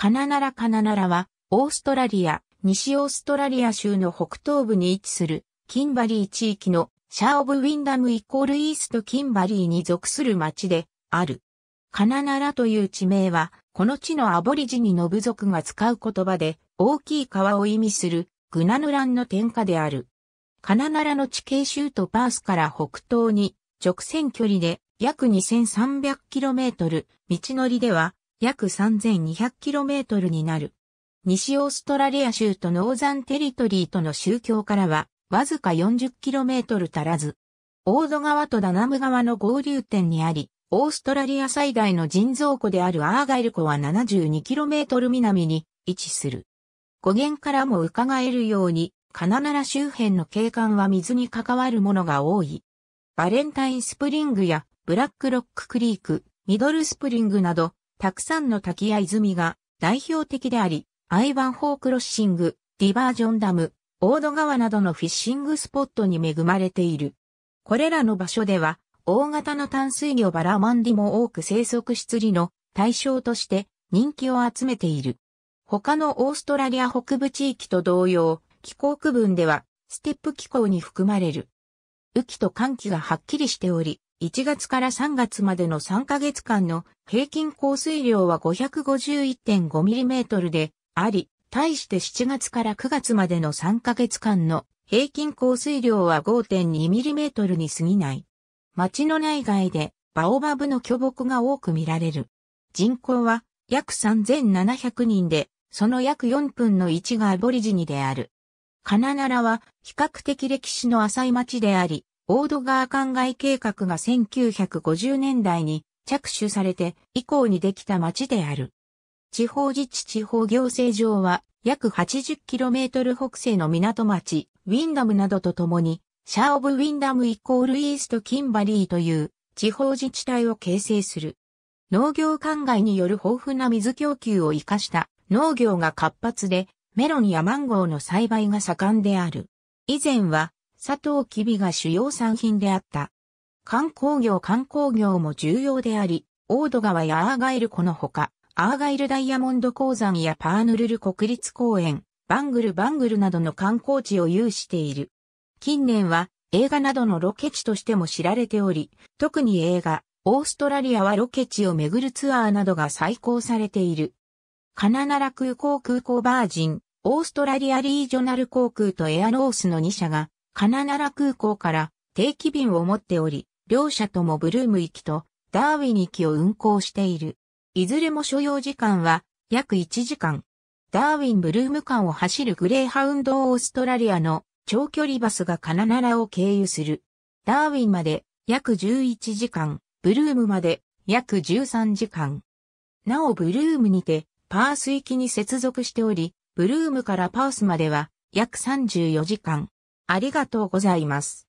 カナナラカナナラは、オーストラリア、西オーストラリア州の北東部に位置する、キンバリー地域のシャー・オブ・ウィンダムイコールイースト・キンバリーに属する町である。カナナラという地名は、この地のアボリジニの部族が使う言葉で、大きい川を意味する、グナヌランの天下である。カナナラの地形州都パースから北東に、直線距離で約 2300km、道のりでは、約 3200km になる。西オーストラリア州とノーザンテリトリーとの宗教からは、わずか 40km 足らず。オード川とダナム川の合流点にあり、オーストラリア最大の人造湖であるアーガイル湖は 72km 南に位置する。語源からも伺えるように、カナナラ周辺の景観は水に関わるものが多い。バレンタインスプリングやブラックロッククリーク、ミドルスプリングなどたくさんの滝や泉が代表的であり、アイワンホークロッシング、ディバージョンダム、オード川などのフィッシングスポットに恵まれている。これらの場所では、大型の淡水魚バラマンディも多く生息しつりの対象として人気を集めている。他のオーストラリア北部地域と同様、気候区分ではステップ気候に含まれる。雨季と寒季がはっきりしており、1月から3月までの3ヶ月間の平均降水量は 551.5mm であり、対して7月から9月までの3ヶ月間の平均降水量は 5.2mm に過ぎない。町の内外でバオバブの巨木が多く見られる。人口は約3700人で、その約4分の1がアボリジニである。カナナラは比較的歴史の浅い町であり、オードガー灌漑計画が1950年代に着手されて以降にできた町である。地方自治地方行政上は約 80km 北西の港町、ウィンダムなどとともに、シャー・オブ・ウィンダムイコールイースト・キンバリーという地方自治体を形成する。農業灌漑による豊富な水供給を活かした農業が活発で、メロンやマンゴーの栽培が盛んである。以前は佐藤きびが主要産品であった。観光業観光業も重要であり、オード川やアーガイル湖のほか、アーガイルダイヤモンド鉱山やパーヌルル国立公園、バングルバングルなどの観光地を有している。近年は映画などのロケ地としても知られており、特に映画、オーストラリアはロケ地を巡るツアーなどが再行されている。カナナラ空港空港バージン、オーストラリアリージョナル航空とエアロースの2社が金奈良空港から定期便を持っており、両社ともブルーム行きとダーウィン行きを運行している。いずれも所要時間は約1時間。ダーウィンブルーム間を走るグレーハウンドオーストラリアの長距離バスが金奈良を経由する。ダーウィンまで約11時間、ブルームまで約13時間。なおブルームにてパース行きに接続しており、ブルームからパースまでは約34時間。ありがとうございます。